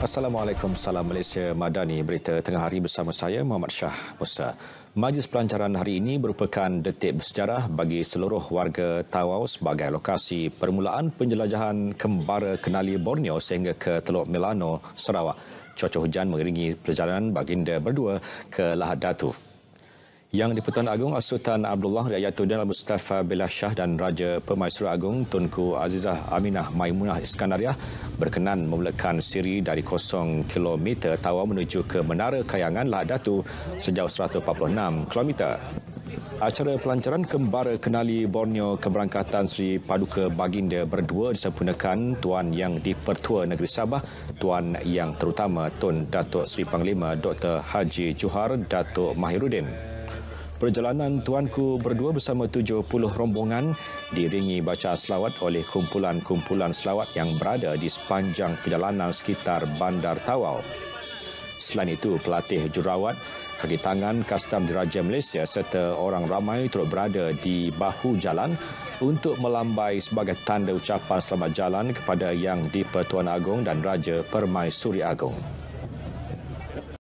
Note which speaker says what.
Speaker 1: Assalamualaikum, salam Malaysia Madani. Berita tengah hari bersama saya Muhammad Shah Musa. Majlis pelancaran hari ini merupakan detik bersejarah bagi seluruh warga Tawau sebagai lokasi permulaan penjelajahan kembara kenali Borneo sehingga ke Teluk Milano, Sarawak. Cuaca hujan mengiringi perjalanan baginda berdua ke Lahad Datu. Yang Dipertuan Agung Sultan Abdullah Riayatuddin Al-Mustafa Billah Shah dan Raja Permaisuri Agung Tunku Azizah Aminah Maimunah Iskandariah berkenan memulakan siri dari kosong kilometer tawa menuju ke Menara Kayangan Lahad Datu sejauh 146 kilometer. Acara pelancaran kembara kenali Borneo keberangkatan Sri Paduka Baginda berdua disempurnakan Tuan Yang Dipertua Negeri Sabah, Tuan Yang Terutama Tun Datuk Sri Panglima Dr. Haji Juhar Datuk Mahirudin. Perjalanan Tuanku berdua bersama 70 rombongan diringi baca selawat oleh kumpulan-kumpulan selawat yang berada di sepanjang perjalanan sekitar Bandar Tawau. Selain itu, pelatih jurawat, kaki tangan Kastam Diraja Malaysia serta orang ramai turut berada di bahu jalan untuk melambai sebagai tanda ucapan selamat jalan kepada Yang di-Pertuan Agong dan Raja Permaisuri Agong.